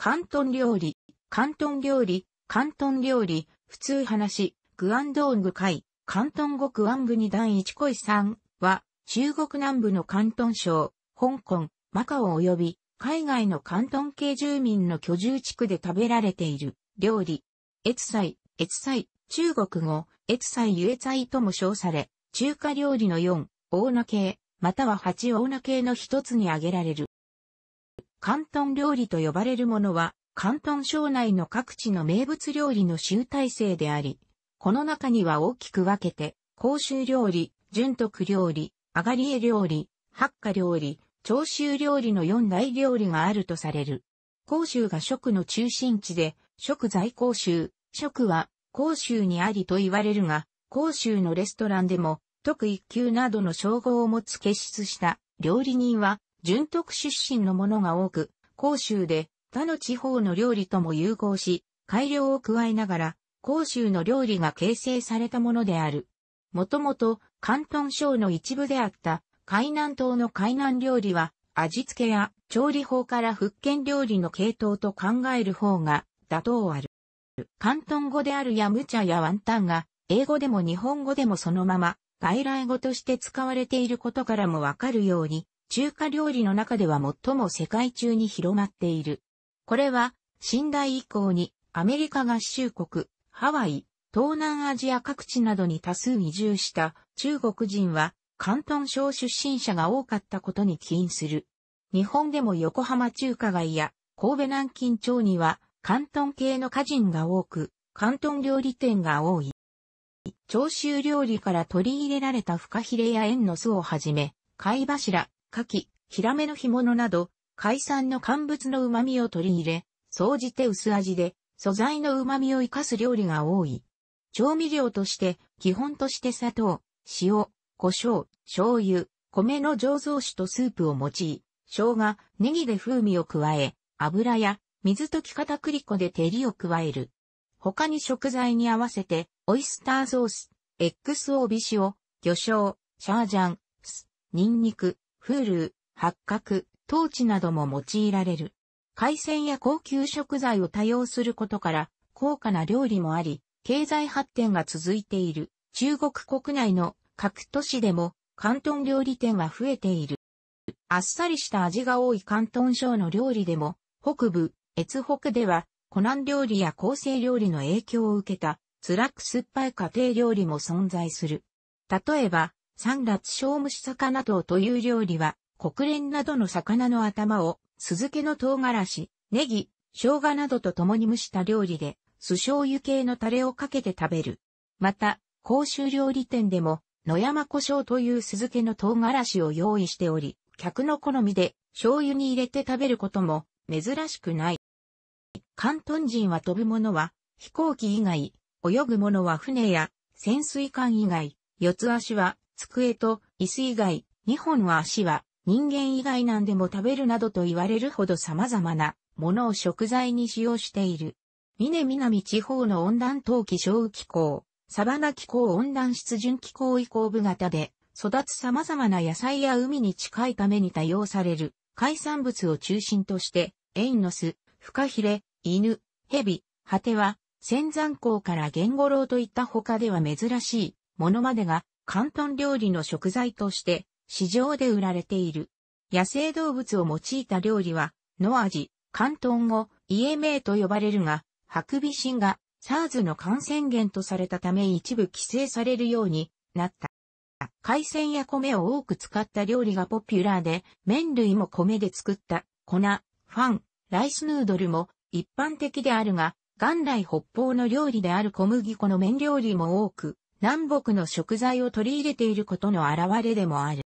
広東料理、広東料理、広東料理、普通話、グアンドング会、広東語グアングに第一恋さんは、中国南部の広東省、香港、マカオ及び、海外の広東系住民の居住地区で食べられている、料理。越菜、越菜、中国語、越菜ゆえ菜とも称され、中華料理の4、オーナ系、または8オーナ系の一つに挙げられる。広東料理と呼ばれるものは、広東省内の各地の名物料理の集大成であり、この中には大きく分けて、甲州料理、純徳料理、上がり絵料理、八花料理、長州料理の四大料理があるとされる。甲州が食の中心地で、食在甲州、食は甲州にありと言われるが、甲州のレストランでも、特一級などの称号を持つ結出した料理人は純徳出身のものが多く、甲州で他の地方の料理とも融合し、改良を加えながら、甲州の料理が形成されたものである。もともと、関東省の一部であった、海南島の海南料理は、味付けや調理法から福建料理の系統と考える方が妥当ある。関東語であるやむちゃやワンタンが、英語でも日本語でもそのまま、外来語として使われていることからもわかるように、中華料理の中では最も世界中に広まっている。これは、新代以降にアメリカ合衆国、ハワイ、東南アジア各地などに多数移住した中国人は、広東省出身者が多かったことに起因する。日本でも横浜中華街や神戸南京町には広東系の家人が多く、広東料理店が多い。長州料理から取り入れられたフカヒレや縁の巣をはじめ、貝柱、牡蠣、ヒラメの干物など、海産の乾物の旨味を取り入れ、総じて薄味で、素材の旨味を活かす料理が多い。調味料として、基本として砂糖、塩、胡椒、醤油、米の醸造酒とスープを用い、生姜、ネギで風味を加え、油や水溶き片栗粉で照りを加える。他に食材に合わせて、オイスターソース、XO ビシオ、魚醤、シャージャン、ス、ニンニク、フール、八角、トーチなども用いられる。海鮮や高級食材を多用することから高価な料理もあり、経済発展が続いている中国国内の各都市でも広東料理店は増えている。あっさりした味が多い広東省の料理でも北部、越北では湖南料理や厚生料理の影響を受けた辛く酸っぱい家庭料理も存在する。例えば、三辣小蒸し魚等という料理は、国連などの魚の頭を、酢漬けの唐辛子、ネギ、生姜などと共に蒸した料理で、酢醤油系のタレをかけて食べる。また、公衆料理店でも、野山胡椒という酢漬けの唐辛子を用意しており、客の好みで醤油に入れて食べることも珍しくない。関東人は飛ぶものは飛行機以外、泳ぐものは船や潜水艦以外、四つ足は机と椅子以外、二本は足は人間以外なんでも食べるなどと言われるほど様々なものを食材に使用している。峰南地方の温暖冬季小雨気候、サバナ気候温暖湿潤気候移行部型で、育つ様々な野菜や海に近いために多用される海産物を中心として、エイノス、フカヒレ、犬、ヘビ、果ては、仙山港からゲンゴロウといった他では珍しいものまでが広東料理の食材として市場で売られている。野生動物を用いた料理は、野味、広東語、家名と呼ばれるが、ハクビシンが SARS の感染源とされたため一部規制されるようになった。海鮮や米を多く使った料理がポピュラーで、麺類も米で作った粉、ファン、ライスヌードルも一般的であるが、元来北方の料理である小麦粉の麺料理も多く南北の食材を取り入れていることの表れでもある。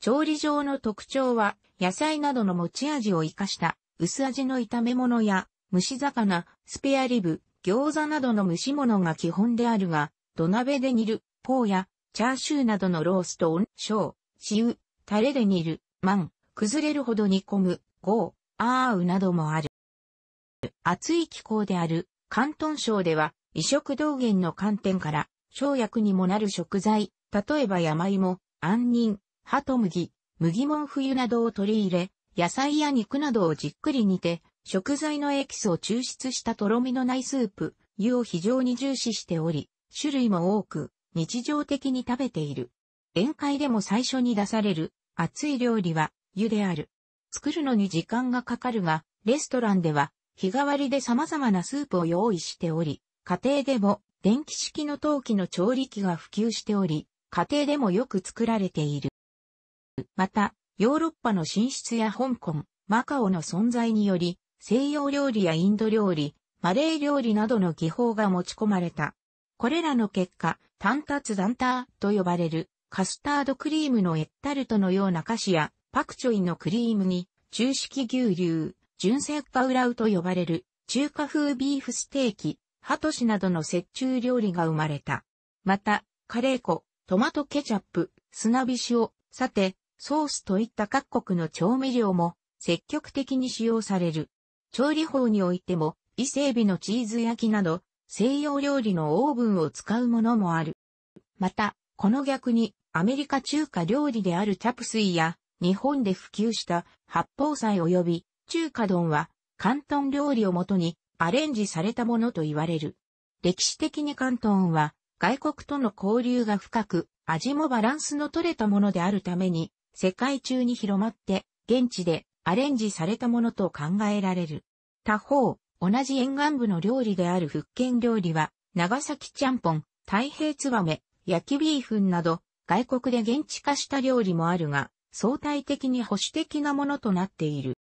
調理上の特徴は、野菜などの持ち味を活かした薄味の炒め物や蒸し魚、スペアリブ、餃子などの蒸し物が基本であるが、土鍋で煮る、ポーやチャーシューなどのローストを、ショー、塩、タレで煮る、マン、崩れるほど煮込む、ゴー、アーウなどもある。暑い気候である、広東省では、異色道源の観点から、生薬にもなる食材、例えば山芋、杏仁、ハト麦、麦もん冬などを取り入れ、野菜や肉などをじっくり煮て、食材のエキスを抽出したとろみのないスープ、湯を非常に重視しており、種類も多く、日常的に食べている。宴会でも最初に出される、熱い料理は、湯である。作るのに時間がかかるが、レストランでは、日替わりで様々なスープを用意しており、家庭でも電気式の陶器の調理器が普及しており、家庭でもよく作られている。また、ヨーロッパの進出や香港、マカオの存在により、西洋料理やインド料理、マレー料理などの技法が持ち込まれた。これらの結果、タンタツダンターと呼ばれるカスタードクリームのエッタルトのような菓子やパクチョイのクリームに中式牛乳、純正カウラウと呼ばれる中華風ビーフステーキ、ハトシなどの折衷料理が生まれた。また、カレー粉、トマトケチャップ、砂びしを、さて、ソースといった各国の調味料も積極的に使用される。調理法においても、伊勢海老のチーズ焼きなど、西洋料理のオーブンを使うものもある。また、この逆に、アメリカ中華料理であるチャプスイや、日本で普及した八宝菜及び中華丼は、関東料理をもとにアレンジされたものと言われる。歴史的に関東は外国との交流が深く、味もバランスの取れたものであるために、世界中に広まって、現地でアレンジされたものと考えられる。他方、同じ沿岸部の料理である福建料理は、長崎ちゃんぽん、太平つばめ、焼きビーフンなど、外国で現地化した料理もあるが、相対的に保守的なものとなっている。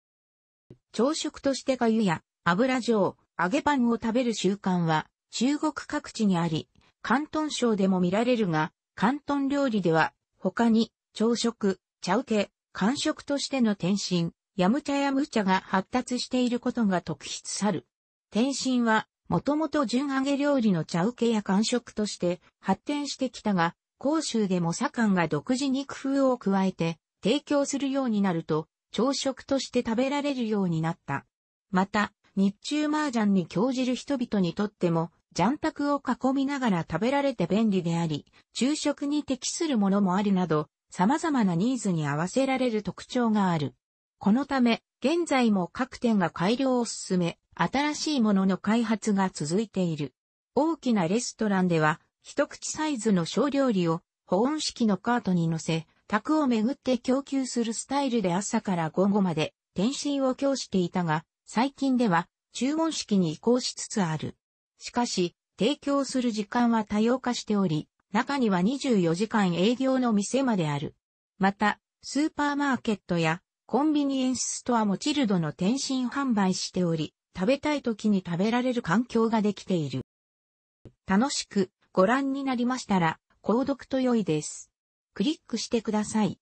朝食として粥や油状、揚げパンを食べる習慣は中国各地にあり、広東省でも見られるが、広東料理では他に朝食、茶受け、間食としての天津、ヤムチャヤムチャが発達していることが特筆さる。天津は、もともと純揚げ料理の茶受けや間食として発展してきたが、広州でも左官が独自に工夫を加えて提供するようになると、朝食として食べられるようになった。また、日中麻雀に興じる人々にとっても、雀卓を囲みながら食べられて便利であり、昼食に適するものもあるなど、様々なニーズに合わせられる特徴がある。このため、現在も各店が改良を進め、新しいものの開発が続いている。大きなレストランでは、一口サイズの小料理を保温式のカートに乗せ、卓をめぐって供給するスタイルで朝から午後まで、転身を供していたが、最近では注文式に移行しつつある。しかし、提供する時間は多様化しており、中には24時間営業の店まである。また、スーパーマーケットやコンビニエンスストアもチルドの転身販売しており、食べたい時に食べられる環境ができている。楽しくご覧になりましたら、購読と良いです。クリックしてください。